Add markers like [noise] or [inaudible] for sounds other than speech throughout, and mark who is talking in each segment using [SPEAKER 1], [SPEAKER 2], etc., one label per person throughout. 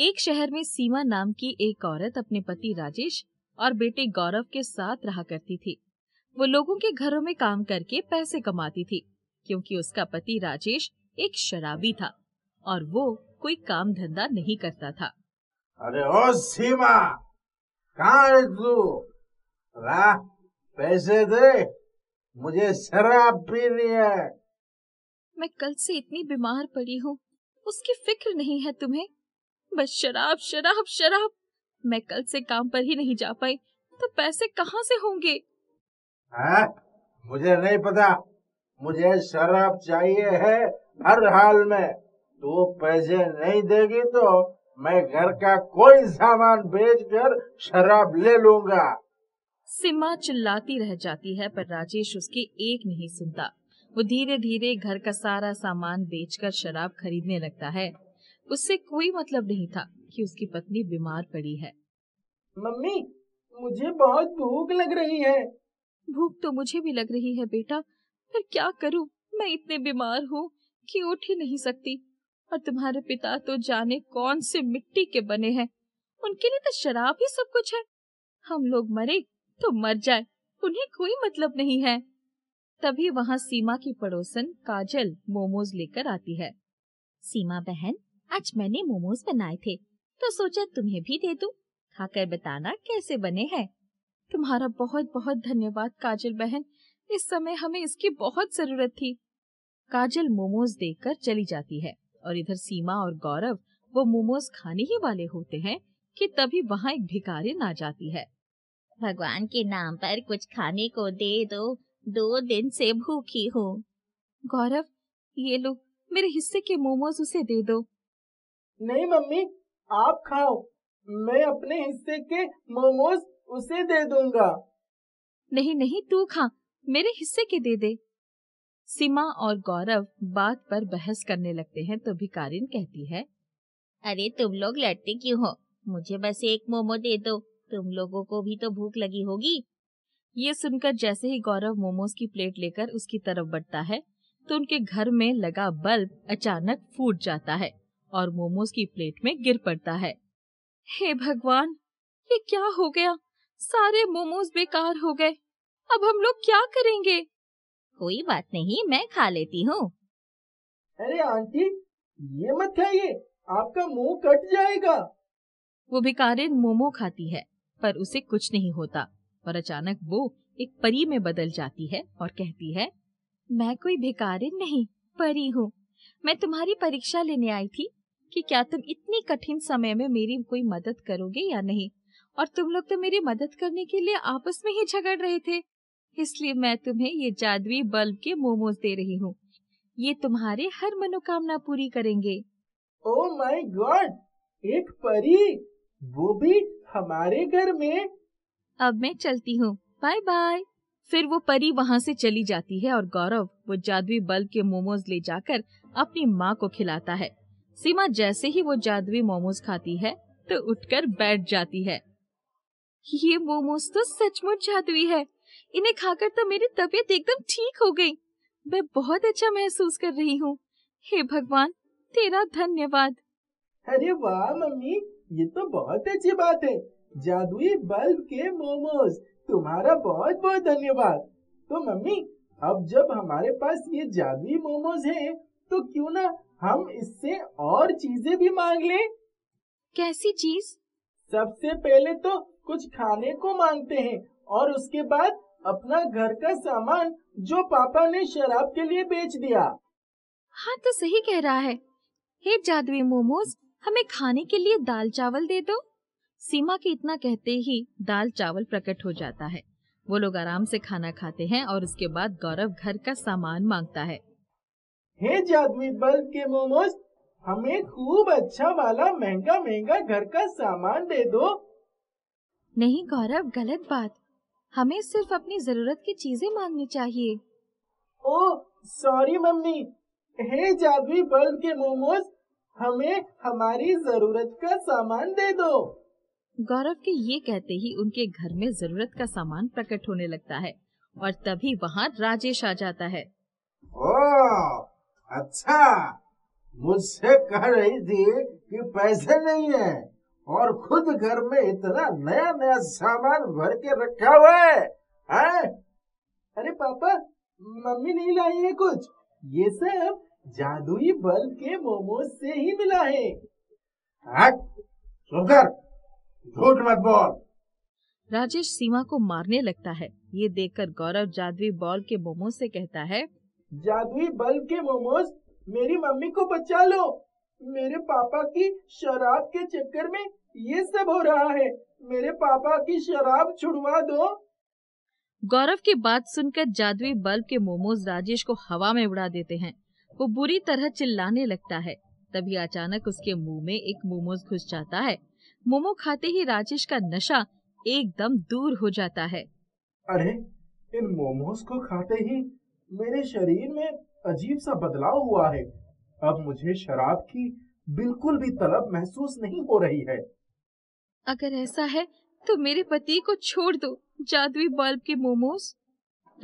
[SPEAKER 1] एक शहर में सीमा नाम की एक औरत अपने पति राजेश और बेटे गौरव के साथ रहा करती थी वो लोगों के घरों में काम करके पैसे कमाती थी क्योंकि उसका पति राजेश एक शराबी था और वो कोई काम धंधा नहीं करता था
[SPEAKER 2] अरे ओ सीमा कहाँ तू पैसे दे मुझे शराब पीनी है
[SPEAKER 1] मैं कल से इतनी बीमार पड़ी हूँ उसकी फिक्र नहीं है तुम्हें बस शराब शराब शराब मैं कल से काम पर ही नहीं जा पाई तो पैसे कहाँ से होंगे
[SPEAKER 2] आ, हाँ, मुझे नहीं पता मुझे शराब चाहिए है हर हाल में तू पैसे नहीं देगी तो मैं घर का कोई सामान बेचकर शराब ले लूंगा
[SPEAKER 1] सिमा चिल्लाती रह जाती है पर राजेश उसकी एक नहीं सुनता वो धीरे धीरे घर का सारा सामान बेचकर शराब खरीदने लगता है उससे कोई मतलब नहीं था कि उसकी पत्नी बीमार पड़ी है
[SPEAKER 2] मम्मी मुझे बहुत भूख लग रही है
[SPEAKER 1] भूख तो मुझे भी लग रही है बेटा पर क्या करूं मैं इतने बीमार हूँ कि उठ ही नहीं सकती और तुम्हारे पिता तो जाने कौन से मिट्टी के बने हैं उनके लिए तो शराब ही सब कुछ है हम लोग मरे तो मर जाए उन्हें कोई मतलब नहीं है तभी वहाँ सीमा की पड़ोसन काजल मोमोज लेकर आती है सीमा बहन आज मैंने मोमोज बनाए थे तो सोचा तुम्हें भी दे दूं। खाकर बताना कैसे बने हैं तुम्हारा बहुत बहुत धन्यवाद काजल बहन इस समय हमें इसकी बहुत जरूरत थी काजल मोमोज देकर चली जाती है और इधर सीमा और गौरव वो मोमोज खाने ही वाले होते हैं कि तभी वहाँ एक भिकारी ना जाती है भगवान के नाम पर कुछ खाने को दे दो दो दिन से भूखी हूँ गौरव ये लो मेरे हिस्से के मोमोज उसे दे दो नहीं
[SPEAKER 2] मम्मी आप खाओ मैं अपने हिस्से के मोमोज उसे दे दूंगा
[SPEAKER 1] नहीं नहीं तू खा मेरे हिस्से के दे दे सीमा और गौरव बात पर बहस करने लगते हैं तो भिकारिन कहती है अरे तुम लोग लड़ते क्यों हो मुझे बस एक मोमो दे दो तुम लोगों को भी तो भूख लगी होगी ये सुनकर जैसे ही गौरव मोमोज की प्लेट लेकर उसकी तरफ बढ़ता है तो उनके घर में लगा बल्ब अचानक फूट जाता है और मोमोज की प्लेट में गिर पड़ता है हे भगवान ये क्या हो गया सारे मोमोज बेकार हो गए अब हम लोग क्या करेंगे कोई बात नहीं मैं खा लेती हूँ अरे आंटी ये मत खाइए आपका मुंह कट जाएगा वो भिकारिन मोमो खाती है पर उसे कुछ नहीं होता और अचानक वो एक परी में बदल जाती है और कहती है मैं कोई भिकारिन नहीं परी हूँ मैं तुम्हारी परीक्षा लेने आई थी कि क्या तुम इतनी कठिन समय में मेरी कोई मदद करोगे या नहीं और तुम लोग तो मेरी मदद करने के लिए आपस में ही झगड़ रहे थे इसलिए मैं तुम्हें ये जादुई बल्ब के मोमोज दे रही हूँ ये तुम्हारे हर मनोकामना पूरी करेंगे
[SPEAKER 2] ओ माय गॉड एक परी वो भी हमारे घर
[SPEAKER 1] में अब मैं चलती हूँ बाय बाय फिर वो परी वहाँ से चली जाती है और गौरव वो जादुई बल्ब के मोमोज ले जाकर अपनी माँ को खिलाता है सीमा जैसे ही वो जादुई मोमोज खाती है तो उठकर बैठ जाती है ये मोमोज तो सचमुच जादुई है इन्हें खाकर तो मेरी तबीयत एकदम ठीक हो गई मैं बहुत अच्छा महसूस कर रही हूँ हे भगवान तेरा धन्यवाद अरे
[SPEAKER 2] वाह मम्मी ये तो बहुत अच्छी बात है जादुई बल्ब के मोमोज तुम्हारा बहुत बहुत धन्यवाद तो मम्मी अब जब हमारे पास ये जादुई मोमोज हैं तो क्यों ना हम इससे और चीजें भी मांग ले कैसी चीज सबसे पहले तो कुछ खाने को मांगते हैं और उसके बाद अपना घर का सामान जो पापा ने शराब के लिए
[SPEAKER 1] बेच दिया हाँ तो सही कह रहा है हे जादुई मोमोज हमें खाने के लिए दाल चावल दे दो सीमा के इतना कहते ही दाल चावल प्रकट हो जाता है वो लोग आराम से खाना खाते हैं और उसके बाद गौरव घर का सामान मांगता है
[SPEAKER 2] हे जादुई बल्ब के मोमोज हमें खूब अच्छा वाला महंगा महंगा घर का सामान दे दो
[SPEAKER 1] नहीं गौरव गलत बात हमें सिर्फ अपनी जरूरत की चीजें मांगनी चाहिए ओ सॉरी मम्मी हे जादुई बल्ब के मोमोज हमें हमारी
[SPEAKER 2] जरूरत का सामान दे दो
[SPEAKER 1] गौरव के ये कहते ही उनके घर में जरूरत का सामान प्रकट होने लगता है और तभी वहाँ राजेश आ जाता है
[SPEAKER 2] ओ अच्छा मुझसे कह रही थी कि पैसे नहीं है और खुद घर में इतना नया नया सामान भर के रखा हुआ है आ? अरे पापा मम्मी नहीं लाई है कुछ ये सब जादुई बल के मोमोज से ही मिला है सुनकर झूठ मत बोल
[SPEAKER 1] राजेश सीमा को मारने लगता है ये देखकर गौरव जादुई बॉल के मोमो से कहता है जादुई
[SPEAKER 2] बल्ब के मोमोज मेरी मम्मी को बचा लो मेरे पापा की शराब के चक्कर में ये सब हो रहा है मेरे पापा की शराब छुड़वा दो
[SPEAKER 1] गौरव की बात सुनकर जादुई बल्ब के मोमोज राजेश को हवा में उड़ा देते हैं वो बुरी तरह चिल्लाने लगता है तभी अचानक उसके मुंह में एक मोमोज घुस जाता है मोमो खाते ही राजेश का नशा एकदम दूर हो जाता है
[SPEAKER 2] अरे इन मोमोज को खाते ही मेरे शरीर में अजीब सा बदलाव हुआ है अब मुझे शराब की बिल्कुल भी तलब महसूस नहीं हो रही है
[SPEAKER 1] अगर ऐसा है तो मेरे पति को छोड़ दो जादुई बल्ब के मोमोज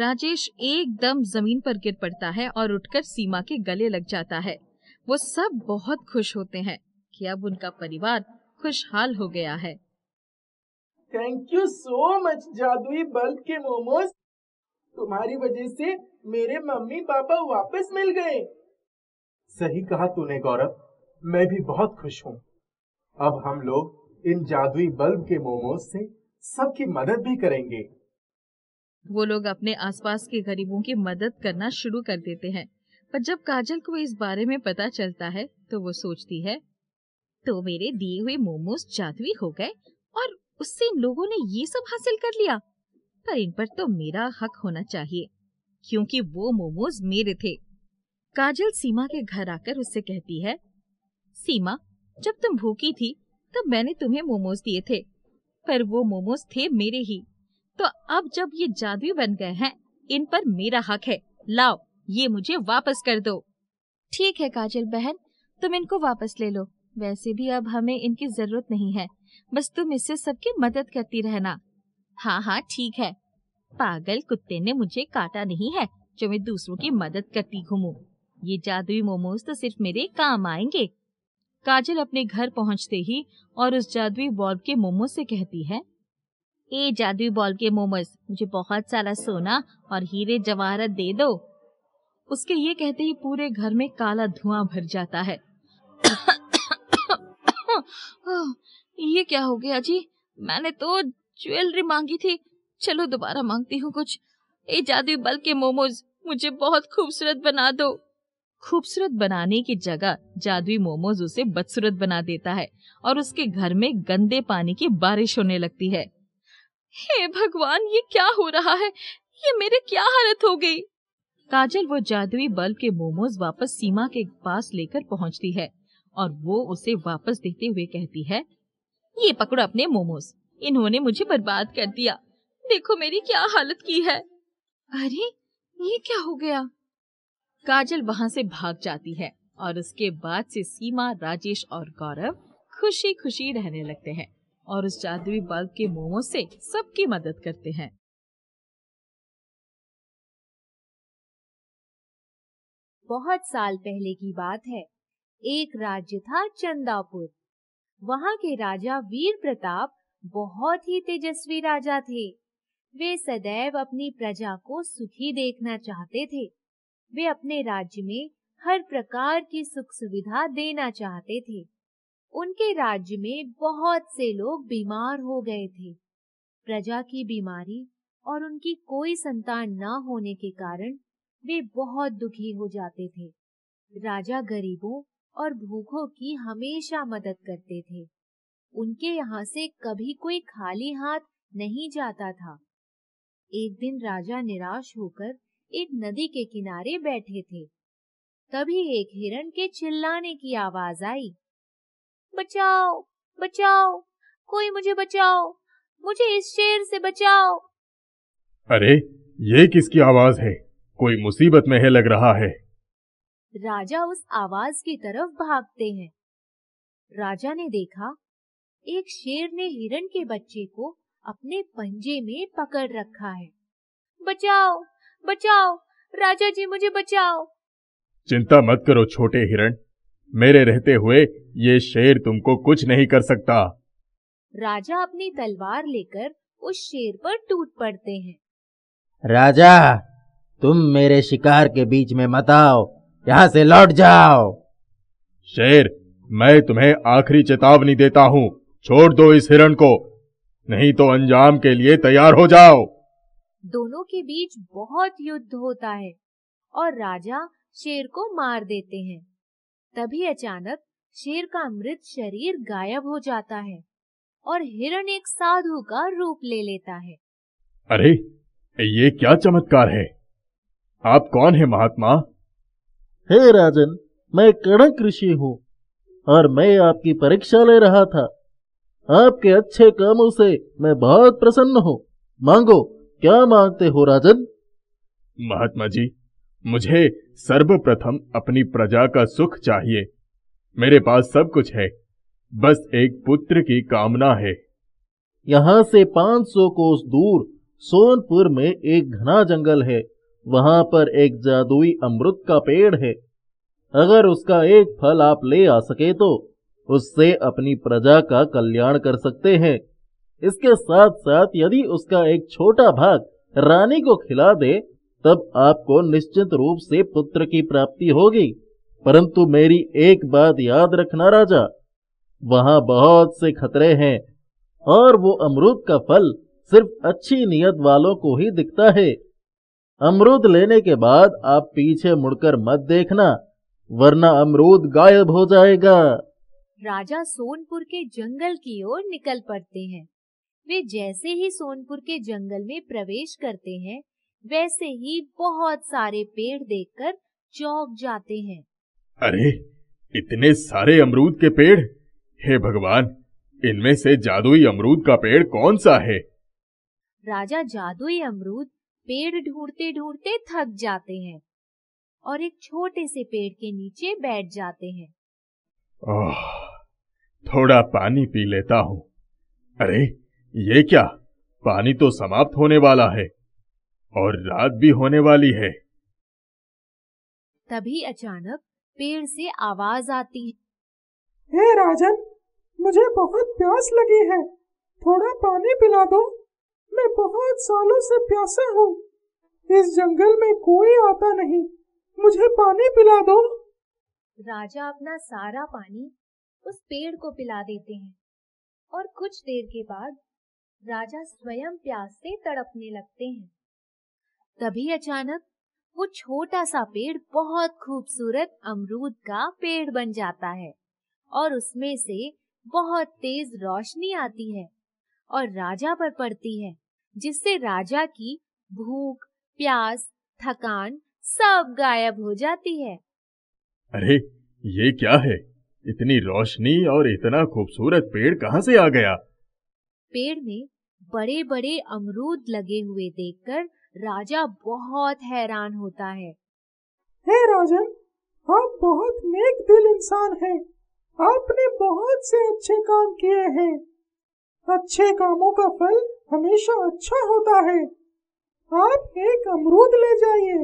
[SPEAKER 1] राजेश एकदम जमीन पर गिर पड़ता है और उठकर सीमा के गले लग जाता है वो सब बहुत खुश होते हैं कि अब उनका परिवार खुशहाल हो गया है
[SPEAKER 2] थैंक यू सो मच जादुई बल्ब के मोमोज तुम्हारी वजह से मेरे मम्मी पापा वापस मिल गए
[SPEAKER 3] सही कहा तूने गौरव मैं भी बहुत खुश हूँ अब हम लोग इन जादुई बल्ब के मोमोज से सबकी मदद भी करेंगे
[SPEAKER 1] वो लोग अपने आसपास के गरीबों की मदद करना शुरू कर देते हैं पर जब काजल को इस बारे में पता चलता है तो वो सोचती है तो मेरे दिए हुए मोमोज जादुई हो गए और उससे इन लोगों ने ये सब हासिल कर लिया पर इन पर तो मेरा हक होना चाहिए क्योंकि वो मोमोज मेरे थे काजल सीमा के घर आकर उससे कहती है सीमा जब तुम भूखी थी तब तो मैंने तुम्हें मोमोज दिए थे पर वो मोमोज थे मेरे ही तो अब जब ये जादू बन गए हैं इन पर मेरा हक है लाओ ये मुझे वापस कर दो ठीक है काजल बहन तुम इनको वापस ले लो वैसे भी अब हमें इनकी जरूरत नहीं है बस तुम इससे सबकी मदद करती रहना हाँ हाँ ठीक है पागल कुत्ते ने मुझे काटा नहीं है जो मैं दूसरों की मदद करती घूमू ये जादुई मोमोज तो सिर्फ मेरे काम आएंगे काजल अपने घर पहुंचते ही और उस जादुई बॉल्ब के मोमोज से कहती है ए जादुई बॉल्ब के मोमोज मुझे बहुत सारा सोना और हीरे जवाहरत दे दो उसके ये कहते ही पूरे घर में काला धुआं भर जाता है [coughs] [coughs] [coughs] ये क्या हो गया जी मैंने तो ज्वेलरी मांगी थी चलो दोबारा मांगती हूँ कुछ ए जादू बल के मोमोज मुझे बहुत खूबसूरत बना दो खूबसूरत बनाने की जगह जादुई मोमोज उसे बदसूरत बना देता है और उसके घर में गंदे पानी की बारिश होने लगती है हे भगवान ये क्या हो रहा है ये मेरे क्या हालत हो गई काजल वो जादुई बल्ब के मोमोज वापस सीमा के पास लेकर पहुंचती है और वो उसे वापस देते हुए कहती है ये पकड़ो अपने मोमोज इन्होंने मुझे बर्बाद कर दिया देखो मेरी क्या हालत की है अरे ये क्या हो गया काजल वहाँ से भाग जाती है और उसके बाद से सीमा राजेश और गौरव खुशी खुशी रहने लगते हैं और उस जादुई बल्ब के मोमो से सबकी मदद करते हैं
[SPEAKER 4] बहुत साल पहले की बात है एक राज्य था चंदापुर वहाँ के राजा वीर प्रताप बहुत ही तेजस्वी राजा थे वे सदैव अपनी प्रजा को सुखी देखना चाहते थे वे अपने राज्य में हर प्रकार की सुख सुविधा देना चाहते थे उनके राज्य में बहुत से लोग बीमार हो गए थे प्रजा की बीमारी और उनकी कोई संतान न होने के कारण वे बहुत दुखी हो जाते थे राजा गरीबों और भूखों की हमेशा मदद करते थे उनके यहाँ से कभी कोई खाली हाथ नहीं जाता था एक दिन राजा निराश होकर एक नदी के किनारे बैठे थे तभी एक हिरण के चिल्लाने की आवाज आई बचाओ बचाओ कोई मुझे बचाओ मुझे इस शेर से बचाओ
[SPEAKER 3] अरे ये किसकी आवाज है कोई मुसीबत में है लग रहा है
[SPEAKER 4] राजा उस आवाज की तरफ भागते हैं राजा ने देखा एक शेर ने हिरण के बच्चे को अपने पंजे में पकड़ रखा है बचाओ बचाओ राजा जी मुझे बचाओ
[SPEAKER 3] चिंता मत करो छोटे हिरण मेरे रहते हुए ये शेर तुमको कुछ नहीं कर सकता
[SPEAKER 4] राजा अपनी तलवार लेकर उस शेर पर टूट पड़ते हैं
[SPEAKER 3] राजा तुम मेरे शिकार के बीच में मत आओ यहाँ से लौट जाओ शेर मैं तुम्हें आखिरी चेतावनी देता हूँ छोड़ दो इस हिरण को नहीं तो अंजाम के लिए तैयार हो जाओ
[SPEAKER 4] दोनों के बीच बहुत युद्ध होता है और राजा शेर को मार देते हैं तभी अचानक शेर का मृत शरीर गायब हो जाता है और हिरण एक साधु का रूप ले लेता है
[SPEAKER 3] अरे ये क्या चमत्कार है आप कौन है महात्मा हे राजन मैं कड़क ऋषि हूँ और मैं आपकी परीक्षा
[SPEAKER 5] ले रहा था आपके अच्छे कामों से मैं बहुत प्रसन्न हूँ मांगो क्या मांगते हो राजन
[SPEAKER 3] महात्मा जी मुझे सर्वप्रथम अपनी प्रजा का सुख चाहिए मेरे पास सब कुछ है बस एक पुत्र की कामना है यहाँ से 500 सौ कोस दूर
[SPEAKER 5] सोनपुर में एक घना जंगल है वहां पर एक जादुई अमृत का पेड़ है अगर उसका एक फल आप ले आ सके तो उससे अपनी प्रजा का कल्याण कर सकते हैं इसके साथ साथ यदि उसका एक छोटा भाग रानी को खिला दे तब आपको निश्चित रूप से पुत्र की प्राप्ति होगी परंतु मेरी एक बात याद रखना राजा वहां बहुत से खतरे हैं और वो अमरूद का फल सिर्फ अच्छी नियत वालों को ही दिखता है अमरूद लेने के बाद आप पीछे मुड़कर मत देखना वरना अमरूद गायब हो जाएगा
[SPEAKER 4] राजा सोनपुर के जंगल की ओर निकल पड़ते हैं वे जैसे ही सोनपुर के जंगल में प्रवेश करते हैं वैसे ही बहुत सारे पेड़ देखकर चौक जाते हैं
[SPEAKER 3] अरे इतने सारे अमरूद के पेड़ हे भगवान इनमें से जादुई अमरूद का पेड़ कौन सा है
[SPEAKER 4] राजा जादुई अमरूद पेड़ ढूंढते ढूंढते थक जाते हैं और एक छोटे से पेड़ के नीचे बैठ जाते हैं
[SPEAKER 3] ओह थोड़ा पानी पी लेता हूं अरे ये क्या पानी तो समाप्त होने वाला है और रात भी होने वाली है
[SPEAKER 4] तभी अचानक पेड़ से आवाज आती है हे राजन
[SPEAKER 2] मुझे बहुत प्यास लगी है थोड़ा पानी पिला दो मैं बहुत सालों से प्यासा हूँ इस जंगल में कोई आता नहीं मुझे पानी
[SPEAKER 4] पिला दो राजा अपना सारा पानी उस पेड़ को पिला देते हैं और कुछ देर के बाद राजा स्वयं प्यास से तड़पने लगते हैं तभी अचानक वो छोटा सा पेड़ बहुत खूबसूरत अमरूद का पेड़ बन जाता है और उसमें से बहुत तेज रोशनी आती है और राजा पर पड़ती है जिससे राजा की भूख प्यास थकान सब गायब हो जाती है
[SPEAKER 3] अरे ये क्या है इतनी रोशनी और इतना खूबसूरत पेड़ कहाँ से आ गया
[SPEAKER 4] पेड़ में बड़े बड़े अमरूद लगे हुए देखकर राजा बहुत हैरान होता है हे राजन
[SPEAKER 2] आप बहुत नेक दिल इंसान हैं। आपने बहुत से अच्छे काम किए हैं अच्छे कामों का फल हमेशा अच्छा होता है आप एक अमरूद ले जाइए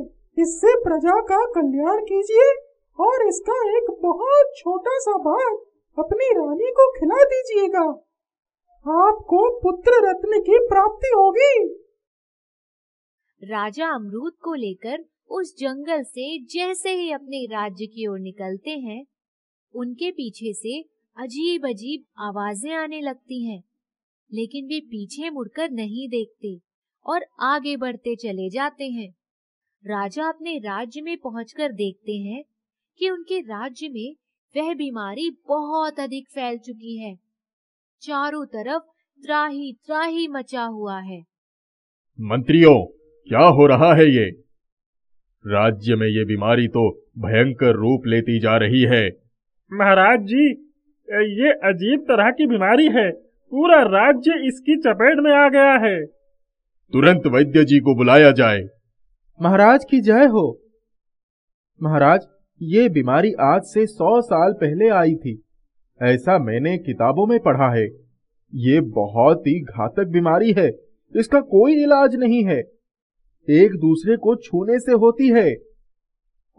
[SPEAKER 2] इससे प्रजा का कल्याण कीजिए और इसका एक बहुत छोटा सा भाग अपनी रानी को खिला
[SPEAKER 4] दीजिएगा आपको पुत्र रत्न की प्राप्ति होगी राजा अमरूद को लेकर उस जंगल से जैसे ही अपने राज्य की ओर निकलते हैं उनके पीछे से अजीब अजीब आवाजें आने लगती हैं, लेकिन वे पीछे मुड़कर नहीं देखते और आगे बढ़ते चले जाते हैं राजा अपने राज्य में पहुंचकर देखते हैं कि उनके राज्य में वह बीमारी बहुत अधिक फैल चुकी है चारों तरफ त्राही त्राही मचा हुआ है
[SPEAKER 3] मंत्रियों क्या हो रहा है ये राज्य में ये बीमारी तो भयंकर रूप लेती जा रही है
[SPEAKER 2] महाराज जी ये अजीब तरह की बीमारी है पूरा राज्य इसकी चपेट में आ गया है
[SPEAKER 3] तुरंत वैद्य जी को बुलाया जाए
[SPEAKER 2] महाराज की जय हो महाराज
[SPEAKER 3] ये बीमारी आज से सौ साल पहले आई थी ऐसा मैंने किताबों में पढ़ा है ये बहुत ही घातक बीमारी है इसका कोई इलाज नहीं है एक दूसरे को छूने से होती है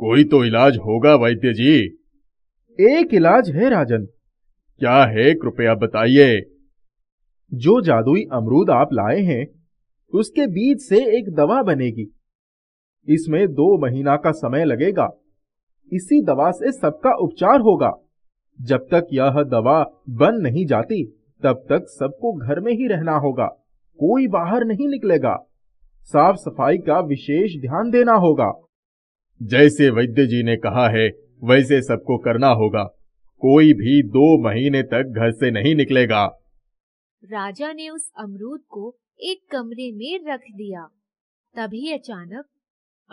[SPEAKER 3] कोई तो इलाज होगा वैद्य जी एक इलाज है राजन क्या है कृपया बताइए जो जादुई अमरूद आप लाए हैं उसके बीज से एक दवा बनेगी इसमें दो महीना का समय लगेगा इसी दवा से सबका उपचार होगा जब तक यह दवा बन नहीं जाती तब तक सबको घर में ही रहना होगा कोई बाहर नहीं निकलेगा साफ सफाई का विशेष ध्यान देना होगा जैसे वैद्य जी ने कहा है वैसे सबको करना होगा कोई भी दो महीने तक घर से नहीं निकलेगा
[SPEAKER 4] राजा ने उस अमरूद को एक कमरे में रख दिया तभी अचानक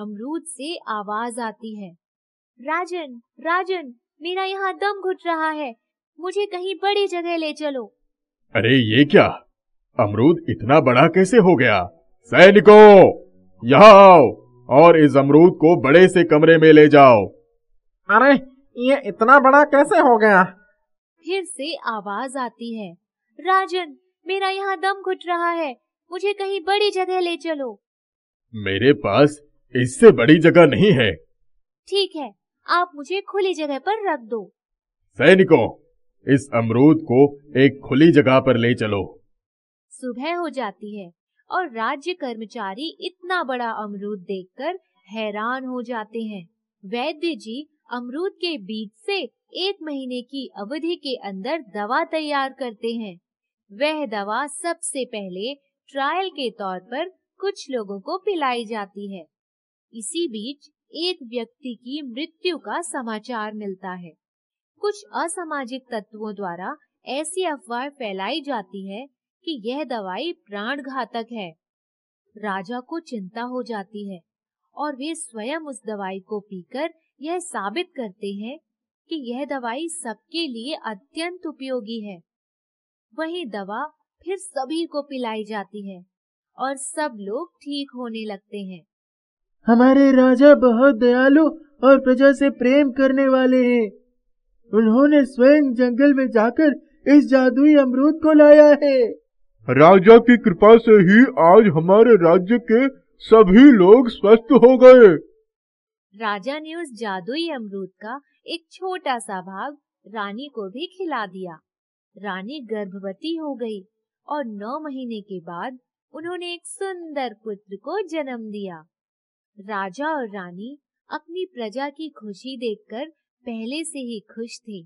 [SPEAKER 4] अमरूद से आवाज आती है राजन राजन मेरा यहाँ दम घुट रहा है मुझे कहीं बड़ी जगह ले चलो
[SPEAKER 3] अरे ये क्या अमरूद इतना बड़ा कैसे हो गया सैनिकों यहाँ आओ और इस अमरूद को बड़े से कमरे में ले जाओ
[SPEAKER 2] अरे ये इतना बड़ा कैसे हो गया
[SPEAKER 4] फिर से आवाज आती है राजन मेरा यहाँ दम घुट रहा है मुझे कहीं बड़ी जगह ले चलो
[SPEAKER 3] मेरे पास इससे बड़ी जगह नहीं है
[SPEAKER 4] ठीक है आप मुझे खुली जगह पर रख दो
[SPEAKER 3] सैनिकों इस अमरूद को एक खुली जगह पर ले चलो
[SPEAKER 4] सुबह हो जाती है और राज्य कर्मचारी इतना बड़ा अमरूद देखकर हैरान हो जाते हैं वैद्य जी अमरूद के बीज से एक महीने की अवधि के अंदर दवा तैयार करते हैं वह दवा सबसे पहले ट्रायल के तौर पर कुछ लोगों को पिलाई जाती है इसी बीच एक व्यक्ति की मृत्यु का समाचार मिलता है कुछ असामाजिक तत्वों द्वारा ऐसी अफवाह फैलाई जाती है कि यह दवाई प्राण घातक है राजा को चिंता हो जाती है और वे स्वयं उस दवाई को पीकर यह साबित करते हैं कि यह दवाई सबके लिए अत्यंत उपयोगी है वही दवा फिर सभी को पिलाई जाती है और सब लोग ठीक होने लगते हैं
[SPEAKER 2] हमारे राजा बहुत दयालु और प्रजा से प्रेम करने वाले हैं उन्होंने स्वयं जंगल में जाकर इस
[SPEAKER 4] जादुई अमरूद को लाया है
[SPEAKER 3] राजा की कृपा से ही आज हमारे
[SPEAKER 2] राज्य के सभी लोग स्वस्थ हो गए
[SPEAKER 4] राजा ने उस जादुई अमरूद का एक छोटा सा भाग रानी को भी खिला दिया रानी गर्भवती हो गई और नौ महीने के बाद उन्होंने एक सुंदर पुत्र को जन्म दिया राजा और रानी अपनी प्रजा की खुशी देखकर पहले से ही खुश थे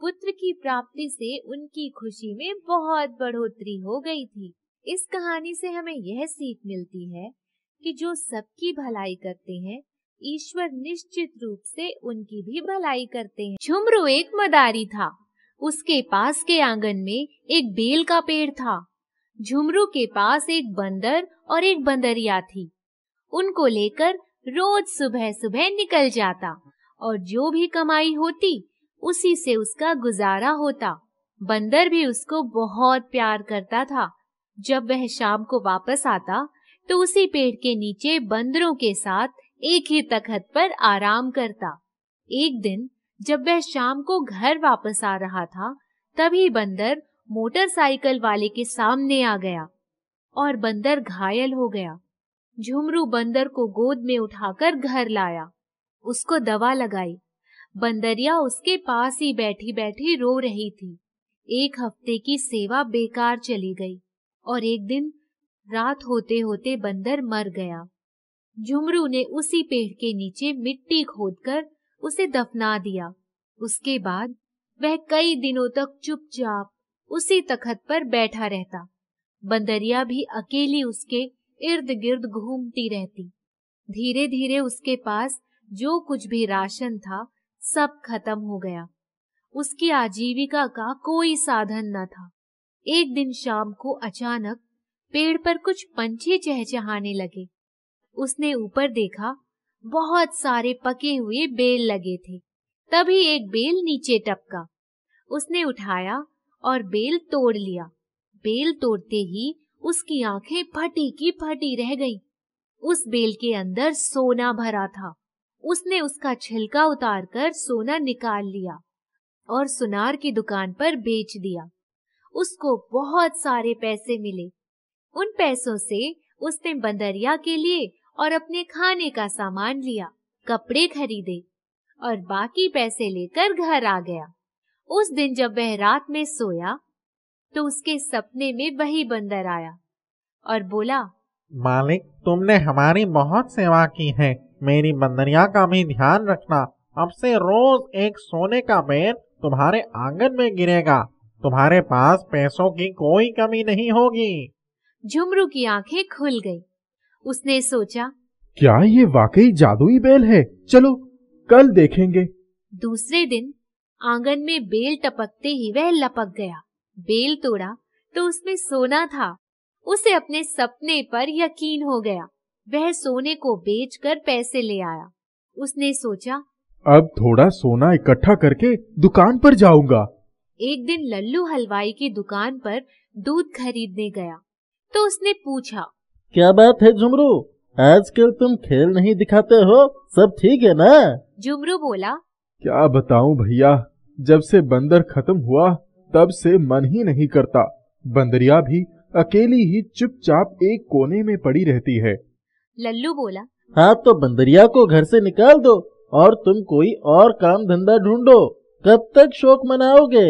[SPEAKER 4] पुत्र की प्राप्ति से उनकी खुशी में बहुत बढ़ोतरी हो गई थी इस कहानी से हमें यह सीख मिलती है कि जो सबकी भलाई करते हैं ईश्वर निश्चित रूप से उनकी भी भलाई करते हैं झुमरू एक मदारी था उसके पास के आंगन में एक बेल का पेड़ था झुमरू के पास एक बंदर और एक बंदरिया थी उनको लेकर रोज सुबह सुबह निकल जाता और जो भी कमाई होती उसी से उसका गुजारा होता बंदर भी उसको बहुत प्यार करता था जब वह शाम को वापस आता तो उसी पेड़ के नीचे बंदरों के साथ एक ही तखत पर आराम करता एक दिन जब वह शाम को घर वापस आ रहा था तभी बंदर मोटरसाइकिल वाले के सामने आ गया और बंदर घायल हो गया झुमरू बंदर को गोद में उठाकर घर लाया उसको दवा लगाई बंदरिया उसके पास ही बैठी बैठी रो रही थी एक हफ्ते की सेवा बेकार चली गई और एक दिन रात होते होते बंदर मर गया झुमरू ने उसी पेड़ के नीचे मिट्टी खोदकर उसे दफना दिया उसके बाद वह कई दिनों तक चुपचाप उसी तखत पर बैठा रहता बंदरिया भी अकेली उसके इर्द गिर्द घूमती रहती धीरे धीरे उसके पास जो कुछ भी राशन था सब खत्म हो गया उसकी आजीविका का कोई साधन न था एक दिन शाम को अचानक पेड़ पर कुछ पंछी चहचहाने लगे उसने ऊपर देखा बहुत सारे पके हुए बेल लगे थे तभी एक बेल नीचे टपका उसने उठाया और बेल तोड़ लिया बेल तोड़ते ही उसकी आंखें फटी की फटी रह गईं। उस बेल के अंदर सोना भरा था उसने उसका छिलका उतारकर सोना निकाल लिया और सुनार की दुकान पर बेच दिया उसको बहुत सारे पैसे मिले उन पैसों से उसने बंदरिया के लिए और अपने खाने का सामान लिया कपड़े खरीदे और बाकी पैसे लेकर घर आ गया उस दिन जब वह रात में सोया तो उसके सपने में वही बंदर आया और बोला
[SPEAKER 2] मालिक तुमने हमारी बहुत सेवा की है मेरी बंदरिया का भी ध्यान रखना अब से रोज एक सोने का बेर तुम्हारे आंगन में गिरेगा तुम्हारे पास
[SPEAKER 4] पैसों की कोई कमी नहीं होगी झुमरू की आंखें खुल गई उसने सोचा
[SPEAKER 2] क्या ये वाकई जादुई बेल है चलो कल
[SPEAKER 3] देखेंगे
[SPEAKER 4] दूसरे दिन आंगन में बेल टपकते ही वह लपक गया बेल तोड़ा तो उसमें सोना था उसे अपने सपने पर यकीन हो गया वह सोने को बेचकर पैसे ले आया उसने सोचा
[SPEAKER 3] अब थोड़ा सोना इकट्ठा करके दुकान पर जाऊंगा
[SPEAKER 4] एक दिन लल्लू हलवाई की दुकान पर दूध खरीदने गया तो उसने पूछा
[SPEAKER 3] क्या बात है जुमरू आजकल तुम खेल नहीं दिखाते हो सब ठीक है ना?
[SPEAKER 4] जुमरू बोला
[SPEAKER 3] क्या बताऊं भैया जब से बंदर खत्म हुआ तब से मन ही नहीं करता बंदरिया भी अकेली ही चुपचाप एक कोने में पड़ी रहती है लल्लू बोला हाँ तो बंदरिया को घर से निकाल दो और तुम कोई
[SPEAKER 5] और काम धंधा ढूंढो कब तक शोक मनाओगे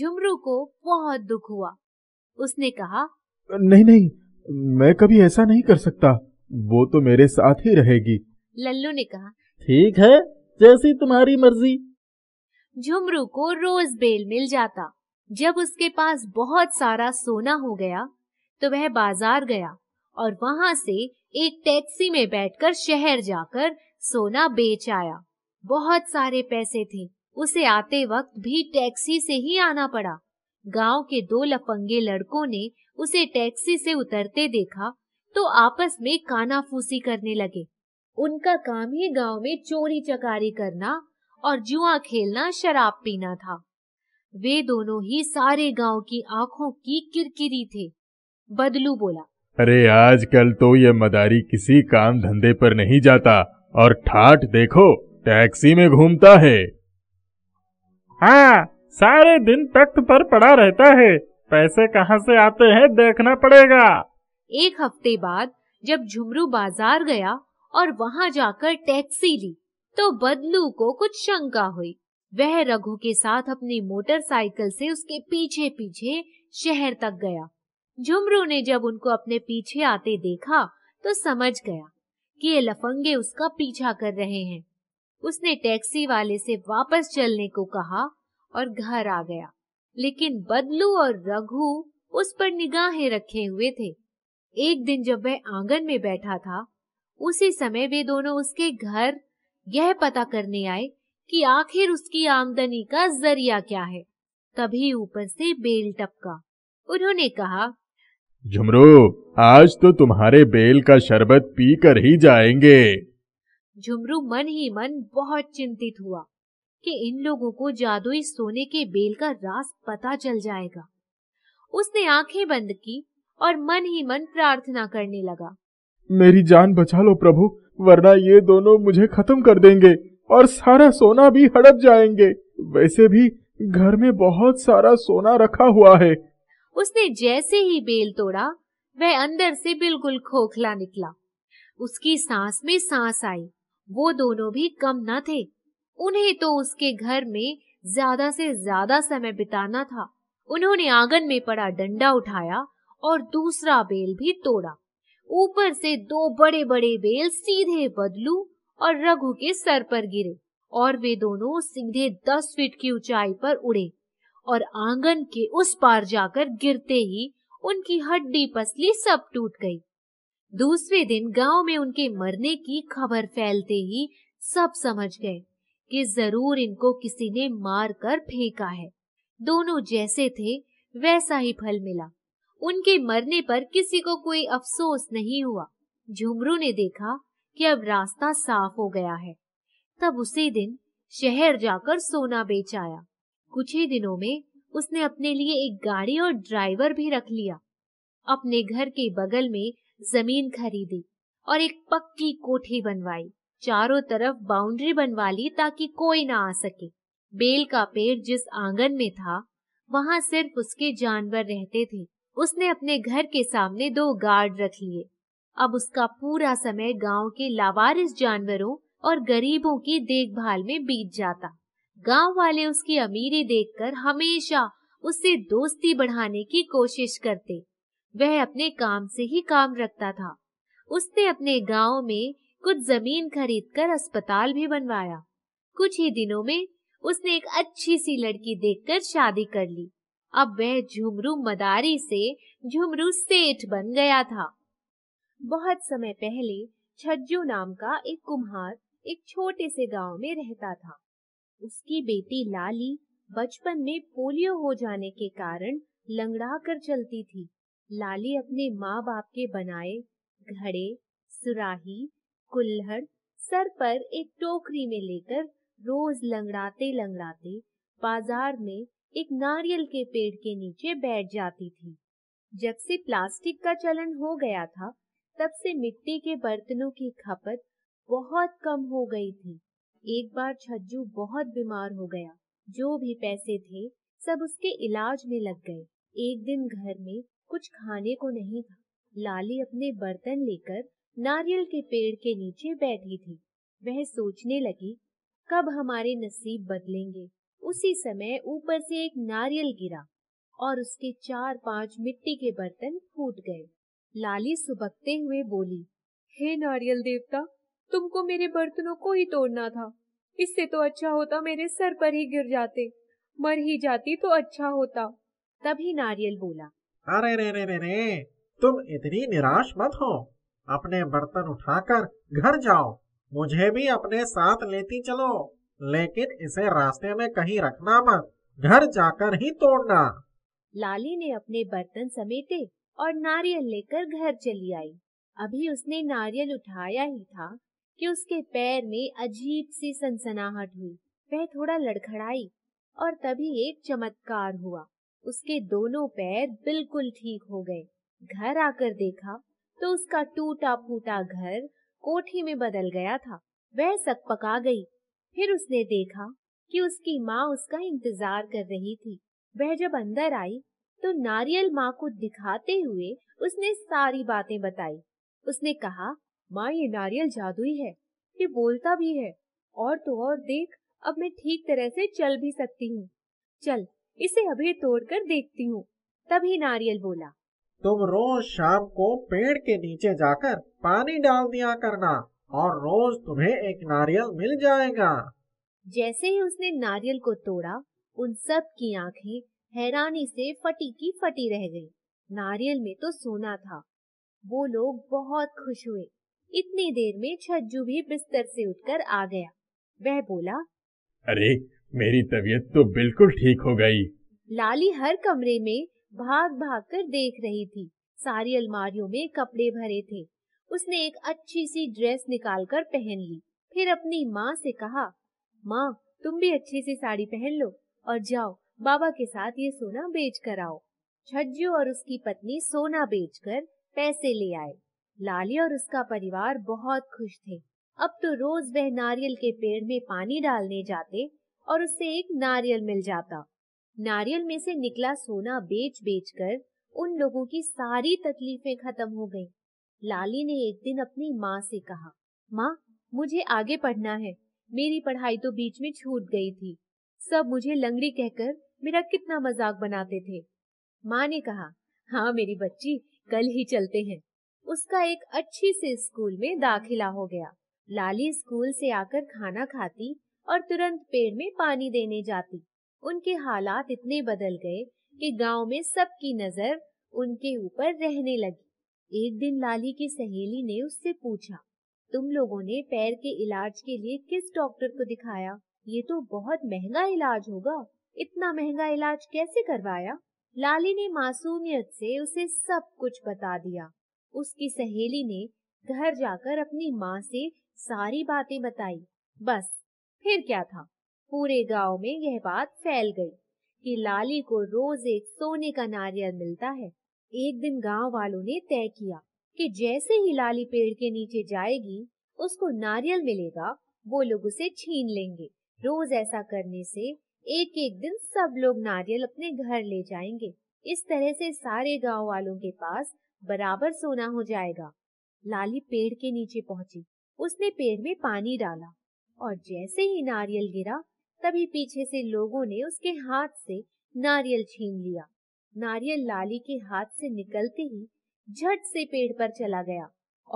[SPEAKER 4] झुमरू को बहुत दुख हुआ उसने कहा
[SPEAKER 3] नहीं नहीं मैं कभी ऐसा नहीं कर सकता वो तो मेरे साथ ही रहेगी
[SPEAKER 4] लल्लू ने कहा
[SPEAKER 3] ठीक है जैसी तुम्हारी मर्जी
[SPEAKER 4] झुमरू को रोज बेल मिल जाता जब उसके पास बहुत सारा सोना हो गया तो वह बाजार गया और वहां से एक टैक्सी में बैठकर शहर जाकर सोना बेच आया बहुत सारे पैसे थे उसे आते वक्त भी टैक्सी से ही आना पड़ा गांव के दो लफंगे लड़कों ने उसे टैक्सी से उतरते देखा तो आपस में कानाफूसी करने लगे उनका काम ही गांव में चोरी चकारी करना और जुआ खेलना शराब पीना था वे दोनों ही सारे गांव की आंखों की किरकिरी थे बदलू बोला
[SPEAKER 3] अरे आजकल तो ये मदारी किसी काम धंधे पर नहीं जाता और ठाट देखो टैक्सी में घूमता है हाँ सारे दिन तख्त पर पड़ा
[SPEAKER 2] रहता है पैसे कहाँ से आते हैं देखना पड़ेगा
[SPEAKER 4] एक हफ्ते बाद जब झुमरू बाजार गया और वहाँ जाकर टैक्सी ली तो बदलू को कुछ शंका हुई वह रघु के साथ अपनी मोटरसाइकिल से उसके पीछे पीछे शहर तक गया झुमरू ने जब उनको अपने पीछे आते देखा तो समझ गया कि ये लफंगे उसका पीछा कर रहे हैं उसने टैक्सी वाले से वापस चलने को कहा और घर आ गया लेकिन बदलू और रघु उस पर निगाहें रखे हुए थे एक दिन जब वह आंगन में बैठा था उसी समय वे दोनों उसके घर यह पता करने आए कि आखिर उसकी आमदनी का जरिया क्या है तभी ऊपर से बेल टपका उन्होंने कहा
[SPEAKER 3] झुमरू आज तो तुम्हारे बेल का शरबत पी कर ही जाएंगे
[SPEAKER 4] झुमरू मन ही मन बहुत चिंतित हुआ कि इन लोगों को जादुई सोने के बेल का रास पता चल जाएगा उसने आंखें बंद की और मन ही मन प्रार्थना करने लगा
[SPEAKER 3] मेरी जान बचा लो प्रभु वरना ये दोनों मुझे खत्म कर देंगे और सारा सोना भी हड़प जाएंगे वैसे भी घर में बहुत सारा सोना रखा हुआ है
[SPEAKER 4] उसने जैसे ही बेल तोड़ा वह अंदर से बिल्कुल खोखला निकला उसकी सांस में सांस आई वो दोनों भी कम न थे उन्हें तो उसके घर में ज्यादा से ज्यादा समय बिताना था उन्होंने आंगन में पड़ा डंडा उठाया और दूसरा बेल भी तोड़ा ऊपर से दो बड़े बड़े बेल सीधे बदलू और रघु के सर पर गिरे और वे दोनों सीधे दस फीट की ऊंचाई पर उड़े और आंगन के उस पार जाकर गिरते ही उनकी हड्डी पसली सब टूट गई दूसरे दिन गांव में उनके मरने की खबर फैलते ही सब समझ गए कि जरूर इनको किसी ने मार कर फेंका है दोनों जैसे थे वैसा ही फल मिला उनके मरने पर किसी को कोई अफसोस नहीं हुआ झुमरू ने देखा कि अब रास्ता साफ हो गया है तब उसी दिन शहर जाकर सोना बेच आया कुछ ही दिनों में उसने अपने लिए एक गाड़ी और ड्राइवर भी रख लिया अपने घर के बगल में जमीन खरीदी और एक पक्की कोठी बनवाई चारों तरफ बाउंड्री बनवा ली ताकि कोई ना आ सके बेल का पेड़ जिस आंगन में था वहां सिर्फ उसके जानवर रहते थे उसने अपने घर के सामने दो गार्ड रख लिए अब उसका पूरा समय गांव के लावारिस जानवरों और गरीबों की देखभाल में बीत जाता गांव वाले उसकी अमीरी देखकर हमेशा उससे दोस्ती बढ़ाने की कोशिश करते वह अपने काम से ही काम रखता था उसने अपने गांव में कुछ जमीन खरीदकर अस्पताल भी बनवाया कुछ ही दिनों में उसने एक अच्छी सी लड़की देखकर शादी कर ली अब वह झुमरू मदारी से झुमरू सेठ बन गया था बहुत समय पहले छज्जू नाम का एक कुम्हार एक छोटे से गांव में रहता था उसकी बेटी लाली बचपन में पोलियो हो जाने के कारण लंगड़ा कर चलती थी लाली अपने माँ बाप के बनाए घड़े सुराही कुल्हड़ सर पर एक टोकरी में लेकर रोज लंगड़ाते लंगड़ाते बाजार में एक नारियल के पेड़ के नीचे बैठ जाती थी जब से प्लास्टिक का चलन हो गया था तब से मिट्टी के बर्तनों की खपत बहुत कम हो गई थी एक बार छज्जू बहुत बीमार हो गया जो भी पैसे थे सब उसके इलाज में लग गए एक दिन घर में कुछ खाने को नहीं था लाली अपने बर्तन लेकर नारियल के पेड़ के नीचे बैठी थी वह सोचने लगी कब हमारे नसीब बदलेंगे उसी समय ऊपर से एक नारियल गिरा और उसके चार पांच मिट्टी के बर्तन फूट गए लाली सुबकते हुए बोली
[SPEAKER 1] हे नारियल देवता तुमको मेरे बर्तनों को ही तोड़ना था इससे तो अच्छा होता मेरे सर पर ही गिर जाते मर ही जाती तो अच्छा होता
[SPEAKER 4] तभी नारियल बोला
[SPEAKER 2] अरे रे रे रे रे तुम इतनी निराश मत हो अपने बर्तन उठाकर घर जाओ मुझे भी अपने साथ लेती चलो लेकिन इसे रास्ते में कहीं रखना मत घर जाकर ही तोड़ना
[SPEAKER 4] लाली ने अपने बर्तन समेटे और नारियल लेकर घर चली आई अभी उसने नारियल उठाया ही था कि उसके पैर में अजीब सी सनसनाहट हुई वह थोड़ा लड़खड़ाई और तभी एक चमत्कार हुआ उसके दोनों पैर बिल्कुल ठीक हो गए घर आकर देखा तो उसका टूटा फूटा घर कोठी में बदल गया था वह सकपका गई फिर उसने देखा कि उसकी माँ उसका इंतजार कर रही थी वह जब अंदर आई तो नारियल माँ को दिखाते हुए उसने सारी बातें बताई उसने कहा माँ ये नारियल जादुई है ये बोलता भी है और तो और देख अब मैं ठीक तरह से चल भी सकती हूँ चल इसे अभी तोड़ कर देखती हूँ तभी नारियल बोला
[SPEAKER 2] तुम रोज शाम को पेड़ के नीचे जाकर पानी डाल दिया करना और रोज तुम्हें एक नारियल मिल जाएगा
[SPEAKER 4] जैसे ही उसने नारियल को तोड़ा उन सब की आंखें हैरानी से फटी की फटी रह गयी नारियल में तो सोना था वो लोग बहुत खुश हुए इतनी देर में छज्जू भी बिस्तर से उठकर आ गया वह बोला
[SPEAKER 3] अरे मेरी तबीयत तो बिल्कुल ठीक हो गई
[SPEAKER 4] लाली हर कमरे में भाग भाग कर देख रही थी सारी अलमारियों में कपड़े भरे थे उसने एक अच्छी सी ड्रेस निकालकर पहन ली फिर अपनी माँ से कहा माँ तुम भी अच्छी सी साड़ी पहन लो और जाओ बाबा के साथ ये सोना बेच कर आओ छज्जू और उसकी पत्नी सोना बेचकर पैसे ले आए लाली और उसका परिवार बहुत खुश थे अब तो रोज वह नारियल के पेड़ में पानी डालने जाते और उससे एक नारियल मिल जाता नारियल में से निकला सोना बेच बेच कर उन लोगों की सारी तकलीफें खत्म हो गईं। लाली ने एक दिन अपनी माँ से कहा माँ मुझे आगे पढ़ना है मेरी पढ़ाई तो बीच में छूट गई थी सब मुझे लंगड़ी कहकर मेरा कितना मजाक बनाते थे माँ ने कहा हाँ मेरी बच्ची कल ही चलते हैं उसका एक अच्छी से स्कूल में दाखिला हो गया लाली स्कूल से आकर खाना खाती और तुरंत पेड़ में पानी देने जाती उनके हालात इतने बदल गए कि गांव में सबकी नजर उनके ऊपर रहने लगी एक दिन लाली की सहेली ने उससे पूछा तुम लोगों ने पैर के इलाज के लिए किस डॉक्टर को दिखाया ये तो बहुत महंगा इलाज होगा इतना महंगा इलाज कैसे करवाया लाली ने मासूमियत से उसे सब कुछ बता दिया उसकी सहेली ने घर जाकर अपनी माँ से सारी बातें बताई बस फिर क्या था पूरे गांव में यह बात फैल गई कि लाली को रोज एक सोने का नारियल मिलता है एक दिन गांव वालों ने तय किया कि जैसे ही लाली पेड़ के नीचे जाएगी उसको नारियल मिलेगा वो लोग उसे छीन लेंगे रोज ऐसा करने से एक एक दिन सब लोग नारियल अपने घर ले जाएंगे इस तरह से सारे गांव वालों के पास बराबर सोना हो जाएगा लाली पेड़ के नीचे पहुंची उसने पेड़ में पानी डाला और जैसे ही नारियल गिरा तभी पीछे से लोगों ने उसके हाथ से नारियल छीन लिया नारियल लाली के हाथ से निकलते ही झट से पेड़ पर चला गया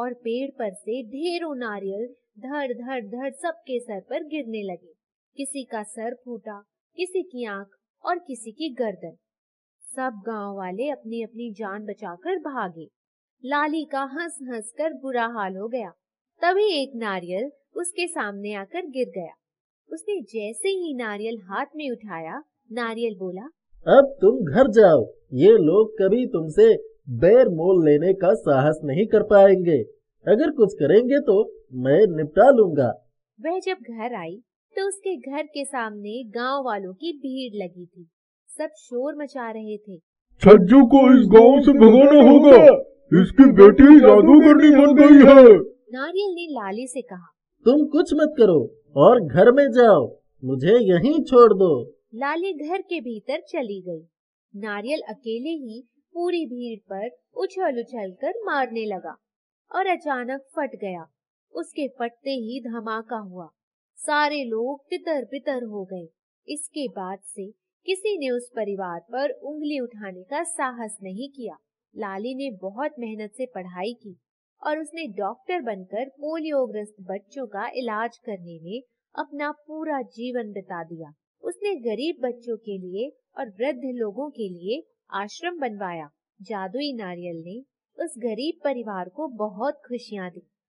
[SPEAKER 4] और पेड़ पर से ढेरों नारियल धड़ धड़ धड़ सबके सर पर गिरने लगे किसी का सर फूटा किसी की आंख और किसी की गर्दन सब गांव वाले अपनी अपनी जान बचाकर भागे लाली का हंस हंस कर बुरा हाल हो गया तभी एक नारियल उसके सामने आकर गिर गया उसने जैसे ही नारियल हाथ में उठाया नारियल बोला
[SPEAKER 5] अब तुम घर जाओ ये लोग कभी तुमसे बैर मोल लेने का साहस नहीं कर पाएंगे अगर कुछ करेंगे तो मैं निपटा लूंगा
[SPEAKER 4] वह जब घर आई तो उसके घर के सामने गांव वालों की भीड़ लगी थी सब शोर मचा रहे थे
[SPEAKER 2] छज्जू को इस गांव से भगाना होगा इसकी बेटी जादू करनी बन
[SPEAKER 5] गई है
[SPEAKER 4] नारियल ने लाली से कहा
[SPEAKER 5] तुम कुछ मत करो और घर में जाओ मुझे यहीं छोड़ दो
[SPEAKER 4] लाली घर के भीतर चली गई नारियल अकेले ही पूरी भीड़ पर उछल उछल कर मारने लगा और अचानक फट गया उसके फटते ही धमाका हुआ सारे लोग तितर बितर हो गए इसके बाद से किसी ने उस परिवार पर उंगली उठाने का साहस नहीं किया लाली ने बहुत मेहनत से पढ़ाई की और उसने डॉक्टर बनकर पोलियोग्रस्त बच्चों का इलाज करने में अपना पूरा जीवन बिता दिया उसने गरीब बच्चों के लिए और वृद्ध लोगों के लिए आश्रम बनवाया जादुई नारियल ने उस गरीब परिवार को बहुत खुशियाँ दी